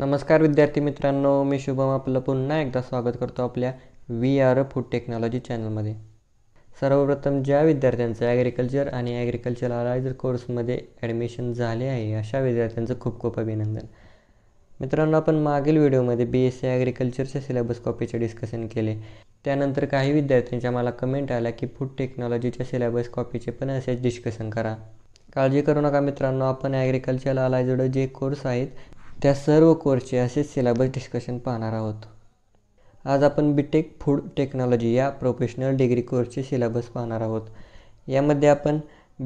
नमस्कार विद्यार्थी मित्रांनो मी शुभम आपलं पुन्हा एकदा स्वागत करतो आपल्या व्ही आर फूड टेक्नॉलॉजी चॅनलमध्ये सर्वप्रथम ज्या विद्यार्थ्यांचं ॲग्रिकल्चर आणि ॲग्रिकल्चर अलायझर कोर्समध्ये ॲडमिशन झाले आहे अशा विद्यार्थ्यांचं खूप खूप अभिनंदन मित्रांनो आपण मागील व्हिडिओमध्ये बी एस सी ॲग्रिकल्चरच्या सिलेबस कॉपीचे डिस्कशन केले त्यानंतर काही विद्यार्थ्यांच्या मला कमेंट आल्या की फूड टेक्नॉलॉजीच्या सिलेबस कॉपीचे पण असेच डिस्कशन करा काळजी करू नका मित्रांनो आपण ॲग्रिकल्चर अलायझड जे कोर्स आहेत त्या सर्व कोर्सचे असेच सिलेबस डिस्कशन पाहणार आहोत आज आपण बीटेक फूड टेक्नॉलॉजी या प्रोफेशनल डिग्री कोर्सचे सिलेबस पाहणार आहोत यामध्ये आपण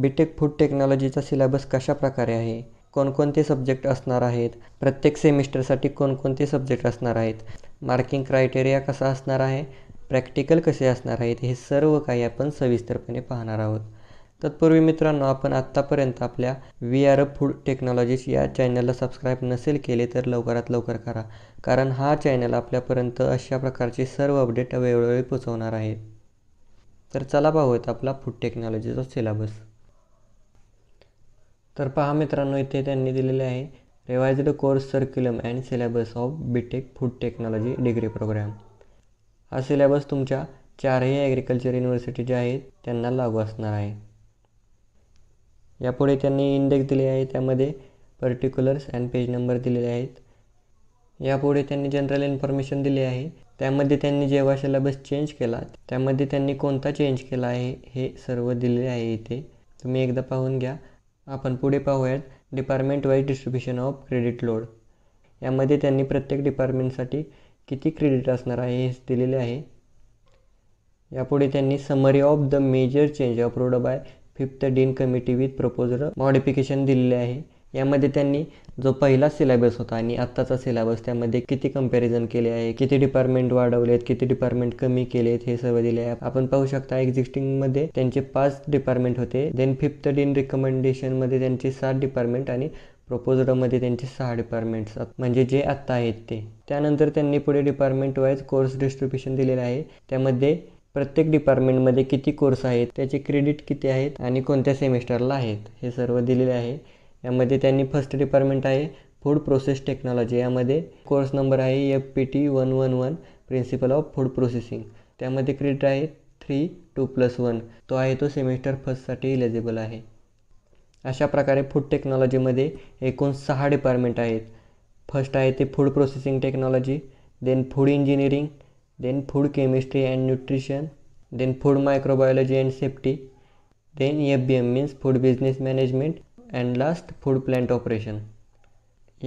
बीटेक फूड टेक्नॉलॉजीचा सिलेबस कशा प्रकारे आहे कोणकोणते सब्जेक्ट असणार आहेत प्रत्येक सेमिस्टरसाठी कोणकोणते सब्जेक्ट असणार आहेत मार्किंग क्रायटेरिया कसा असणार आहे प्रॅक्टिकल कसे असणार आहेत हे सर्व काही आपण सविस्तरपणे पाहणार आहोत तत्पूर्वी मित्रांनो आपण आत्तापर्यंत आपल्या व्ही आर फूड टेक्नॉलॉजीस या चॅनलला सबस्क्राईब नसेल केले तर लवकरात लवकर करा कारण हा चॅनल आपल्यापर्यंत अशा प्रकारचे सर्व अपडेट वेळोवेळी पोचवणार आहे तर चला पाहूयात आपला फूड टेक्नॉलॉजीचा सिलेबस तर पहा मित्रांनो इथे त्यांनी दिलेले आहे revised course curriculum and syllabus of BTech food technology degree programme हा सिलेबस तुमच्या चारही ॲग्रिकल्चर युनिव्हर्सिटी ज्या आहेत त्यांना लागू असणार आहे यापुढे त्यांनी इंडेक्स दिले आहे त्यामध्ये पर्टिक्युलर्स अँड पेज नंबर दिलेले आहेत यापुढे त्यांनी जनरल इन्फॉर्मेशन दिली आहे त्यामध्ये त्यांनी जेव्हा सिलेबस चेंज केला त्यामध्ये त्यांनी कोणता चेंज केला आहे हे सर्व दिलेले आहे इथे तुम्ही एकदा पाहून घ्या आपण पुढे पाहूयात department wise distribution of credit load यामध्ये त्यांनी प्रत्येक डिपार्टमेंटसाठी किती क्रेडिट असणार आहे हे दिलेले आहे यापुढे त्यांनी summary of the major change approved by fifth dean committee with proposal modification दिलेले आहे यामध्ये त्यांनी जो पहिला सिलेबस होता आणि आत्ताचा सिलेबस त्यामध्ये किती कम्पॅरिझन केले आहे किती डिपार्टमेंट वाढवलेत किती डिपार्टमेंट कमी केलेत हे सर्व दिले आहे आपण पाहू शकता एक्झिस्टिंगमध्ये त्यांचे पाच डिपार्टमेंट होते देन फिफ्थ डीन रिकमेंडेशनमध्ये त्यांचे सात डिपार्टमेंट आणि प्रपोजलमध्ये त्यांचे सहा डिपार्टमेंट्स म्हणजे जे आत्ता आहेत ते त्यानंतर त्यांनी पुढे डिपार्टमेंट वाईज कोर्स डिस्ट्रीब्युशन दिलेलं आहे त्यामध्ये प्रत्येक डिपार्टमेंटमध्ये किती कोर्स आहेत त्याचे क्रेडिट किती आहेत आणि कोणत्या सेमिस्टरला आहेत हे सर्व दिलेले आहे यामध्ये त्यांनी फर्स्ट डिपार्टमेंट आहे फूड प्रोसेस टेक्नॉलॉजी यामध्ये कोर्स नंबर आहे F P T one one one principle of food processing त्यामध्ये क्रेडिट आहे थ्री टू प्लस वन तो आहे तो सेमेस्टर फर्स्टसाठी इलेजिबल आहे अशा प्रकारे फूड टेक्नॉलॉजीमध्ये एकूण सहा डिपार्टमेंट आहेत फर्स्ट आहे ते food processing technology then food engineering then food chemistry and nutrition then food microbiology and safety then F B M means food business management and last food plant operation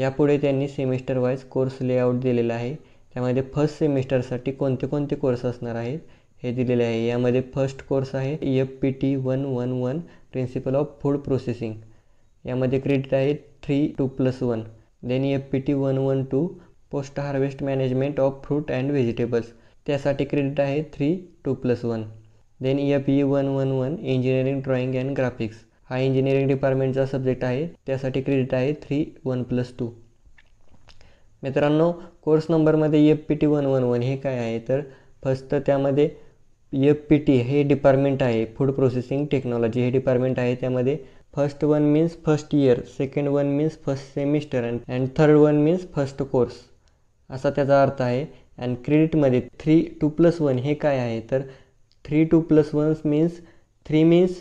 यापुढे त्यांनी semester wise course layout दिलेला आहे त्यामध्ये first सेमिस्टरसाठी कोणते कोणते course असणार आहेत हे दिलेले आहे यामध्ये फर्स्ट कोर्स आहे F P T one one one principle of food processing यामध्ये क्रेडिट आहे three two plus one then F P T one one two post harvest management of fruit and vegetables त्यासाठी credit आहे three two plus one then F E one one one engineering drawing and graphics हा engineering डिपार्टमेंटचा subject आहे त्यासाठी credit आहे three one plus two मित्रांनो course नंबरमध्ये F P T one one one हे काय आहे तर फर्स्ट त्यामध्ये एफ पी टी हे डिपार्टमेंट आहे फूड प्रोसेसिंग टेक्नॉलॉजी हे डिपार्टमेंट आहे त्यामध्ये first one means first year second one means first semester and and third one means first course असा त्याचा अर्थ आहे अँड क्रेडिटमध्ये थ्री टू प्लस वन हे काय आहे तर three two plus one means three means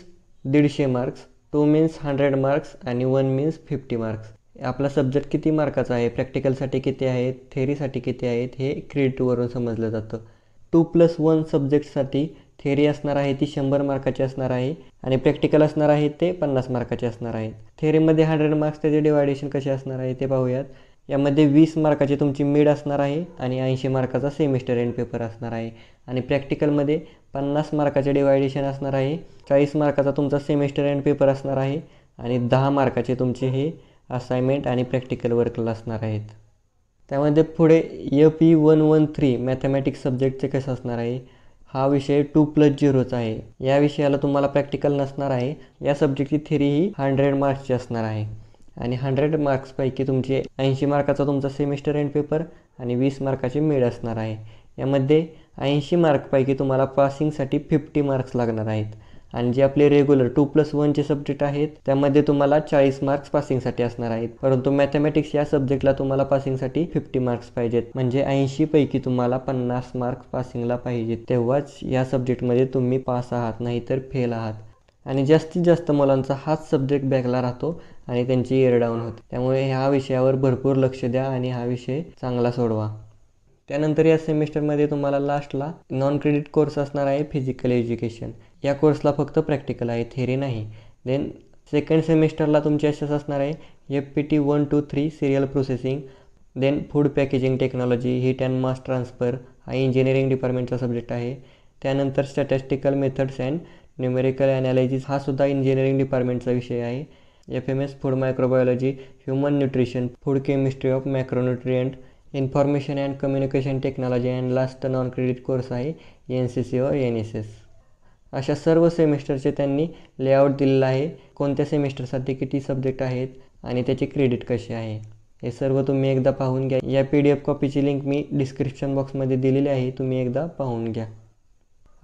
दीडशे marks two means hundred marks आणि वन मीन्स फिफ्टी मार्क्स आपला सब्जेक्ट किती मार्काचा आहे प्रॅक्टिकलसाठी किती आहे थेअरीसाठी किती आहेत हे क्रेडिटवरून समजलं जातं टू प्लस वन सब्जेक्टसाठी थेअरी असणार आहे ती शंभर मार्काची असणार आहे आणि प्रॅक्टिकल असणार आहे ते पन्नास मार्काचे असणार आहे थेअरीमध्ये हंड्रेड मार्क्स त्याचे डिवायडेशन कसे असणार आहे ते पाहूयात यामध्ये वीस मार्काची तुमची मिड असणार आहे आणि ऐंशी मार्काचा सेमिस्टर एंड पेपर असणार आहे आणि प्रॅक्टिकलमध्ये पन्नास मार्काचे डिवायडेशन असणार आहे चाळीस मार्काचा तुमचा सेमिस्टर एंड पेपर असणार आहे आणि दहा मार्काचे तुमचे हे असाइनमेंट आणि प्रॅक्टिकल वर्कला असणार आहेत त्यामध्ये पुढे F P one one three mathematics सब्जेक्टचे कसं असणार आहे हा विषय टू प्लस झिरोचा आहे या विषयाला तुम्हाला प्रॅक्टिकल नसणार आहे या सब्जेक्टची थेरी ही हंड्रेड मार्क्सची असणार आहे आणि हंड्रेड मार्क्सपैकी तुमचे ऐंशी मार्काचा तुमचा सेमिस्टर एंड पेपर आणि वीस मार्काचे मिड असणार आहे यामध्ये ऐंशी मार्कपैकी तुम्हाला पासिंगसाठी फिफ्टी मार्क्स लागणार आहेत आणि जे आपले रेग्युलर टू प्लस वनचे सब्जेक्ट आहेत त्यामध्ये तुम्हाला चाळीस मार्क्स पासिंगसाठी असणार आहेत परंतु मॅथमॅटिक्स या सब्जेक्टला तुम्हाला पासिंगसाठी फिफ्टी मार्क्स पाहिजेत म्हणजे पैकी तुम्हाला पन्नास मार्क्स पासिंगला पाहिजेत तेव्हाच या सब्जेक्टमध्ये तुम्ही पास आहात नाहीतर फेल आहात आणि जास्तीत जास्त मुलांचा हाच सब्जेक्ट बॅकला राहतो आणि त्यांची एअरडाऊन होते त्यामुळे ह्या विषयावर भरपूर लक्ष द्या आणि हा विषय चांगला सोडवा त्यानंतर या सेमिस्टरमध्ये तुम्हाला लास्टला नॉन क्रेडिट कोर्स असणार आहे फिजिकल एज्युकेशन या कोर्सला फक्त प्रॅक्टिकल आहे थेरी नाही देन सेकंड सेमिस्टरला तुमचे असेच असणार आहे F P T one two three cereal processing then food packaging technology heat and mass transfer हा इंजिनिअरिंग डिपार्टमेंटचा सब्जेक्ट आहे त्यानंतर statistical methods and numerical analysis हा सुद्धा इंजिनिअरिंग डिपार्टमेंटचा विषय आहे F M S food microbiology human nutrition food chemistry of macronutrient information and communication technology and last non credit course आहे N C C or N S S अशा सर्व सेमिस्टरचे त्यांनी layout दिलेलं आहे कोणत्या सेमिस्टरसाठी किती सब्जेक्ट आहेत आणि त्याचे क्रेडिट कसे आहे हे सर्व तुम्ही एकदा पाहून घ्या या पी डी एफ कॉपीची लिंक मी डिस्क्रिप्शन बॉक्समध्ये दिलेली आहे तुम्ही एकदा पाहून घ्या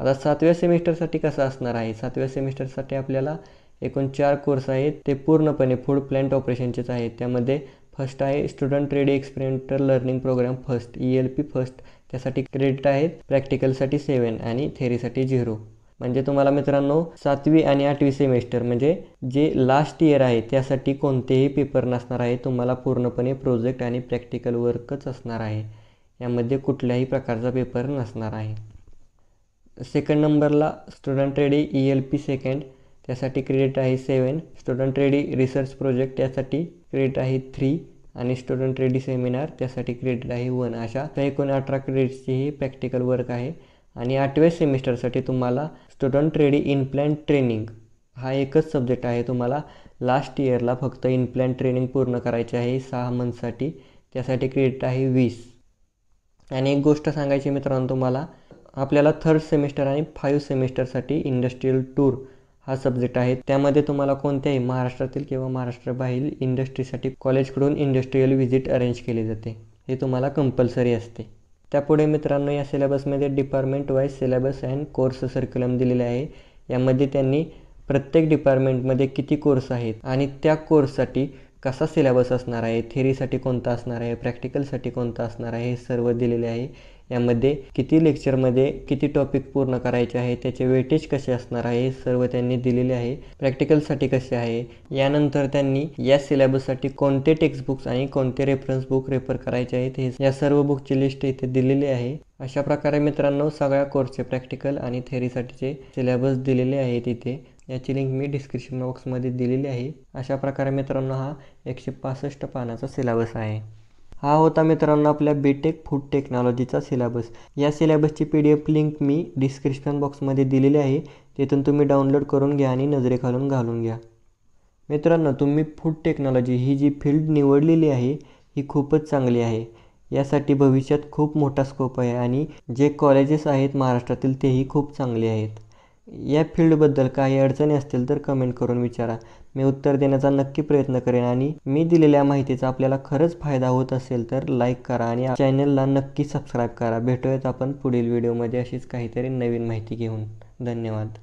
आता सातव्या सेमिस्टरसाठी कसं असणार आहे सातव्या सेमिस्टरसाठी आपल्याला एकूण चार कोर्स आहेत ते पूर्णपणे फूड प्लॅन्ट ऑपरेशनचेच आहेत त्यामध्ये फर्स्ट आहे student trade experimental learning programme first E L P first त्यासाठी क्रेडिट आहेत प्रॅक्टिकलसाठी सेवन आणि थेरीसाठी झिरो म्हणजे तुम्हाला मित्रांनो सातवी आणि आठवी सेमेस्टर म्हणजे जे लास्ट इयर आहे त्यासाठी कोणतेही पेपर नसणार आहे तुम्हाला पूर्णपणे प्रोजेक्ट आणि प्रॅक्टिकल वर्कच असणार आहे यामध्ये कुठल्याही प्रकारचा पेपर नसणार आहे सेकंड नंबरला student ready E L P second त्यासाठी क्रेडिट आहे seven student ready research project त्यासाठी क्रेडिट आहे थ्री आणि स्टुडंट रेडी सेमिनार त्यासाठी क्रेडिट आहे वन अशा एकूण अठरा क्रेडिट्सची ही प्रॅक्टिकल वर्क आहे आणि आठव्या सेमिस्टरसाठी तुम्हाला स्टुडंट रेडी इनप्लॅन ट्रेनिंग हा एकच सब्जेक्ट आहे तुम्हाला लास्ट इयरला फक्त इनप्लॅन ट्रेनिंग पूर्ण करायची आहे सहा मंथसाठी त्यासाठी क्रेडिट आहे वीस आणि एक गोष्ट सांगायची मित्रांनो तुम्हाला आपल्याला थर्ड सेमिस्टर आणि फाईव्ह सेमिस्टरसाठी इंडस्ट्रीयल टूर हा सब्जेक्ट आहे त्यामध्ये तुम्हाला कोणत्याही महाराष्ट्रातील किंवा महाराष्ट्राबाहेर इंडस्ट्रीसाठी कॉलेजकडून इंडस्ट्रीयल व्हिजिट अरेंज केली जाते हे तुम्हाला कंपल्सरी असते त्यापुढे मित्रांनो या सिलेबसमध्ये department wise syllabus and course curriculum दिलेले आहे यामध्ये त्यांनी प्रत्येक डिपार्टमेंटमध्ये किती कोर्स आहेत आणि त्या कोर्ससाठी कसा सिलेबस असणार आहे थेरीसाठी कोणता असणार आहे प्रॅक्टिकलसाठी कोणता असणार आहे हे सर्व दिलेले आहे यामध्ये किती लेक्चरमध्ये किती टॉपिक पूर्ण करायचे आहे त्याचे वेटेज कसे असणार आहे हे सर्व त्यांनी दिलेले आहे प्रॅक्टिकलसाठी कसे आहे यानंतर त्यांनी या सिलेबससाठी कोणते टेक्स्ट बुक्स आणि कोणते रेफरन्स बुक रेफर करायचे आहेत हे या सर्व बुकची लिस्ट इथे दिलेली आहे अशा प्रकारे मित्रांनो सगळ्या कोर्सचे प्रॅक्टिकल आणि थेअरीसाठीचे सिलेबस दिलेले आहेत इथे याची लिंक मी डिस्क्रिप्शन बॉक्समध्ये दिलेली आहे अशा प्रकारे मित्रांनो हा एकशे पासष्ट पानाचा सिलेबस आहे हा होता मित्रांनो आपल्या बीटेक फूड टेक्नॉलॉजीचा सिलेबस या सिलेबसची पी डी एफ लिंक मी डिस्क्रिप्शन बॉक्समध्ये दिलेली आहे तिथून तुम्ही डाउनलोड करून घ्या आणि नजरेखालून घालून घ्या मित्रांनो तुम्ही फूड टेक्नॉलॉजी ही जी फील्ड निवडलेली आहे ही खूपच चांगली आहे यासाठी भविष्यात खूप मोठा स्कोप आहे आणि जे कॉलेजेस आहेत महाराष्ट्रातील तेही खूप चांगले आहेत या फील्डबद्दल काही अडचणी असतील तर कमेंट करून विचारा मी उत्तर देण्याचा नक्की प्रयत्न करेन आणि मी दिलेल्या माहितीचा आपल्याला खरंच फायदा होत असेल तर लाईक करा आणि चॅनलला नक्की सबस्क्राईब करा भेटूयात आपण पुढील व्हिडिओमध्ये अशीच काहीतरी नवीन माहिती घेऊन धन्यवाद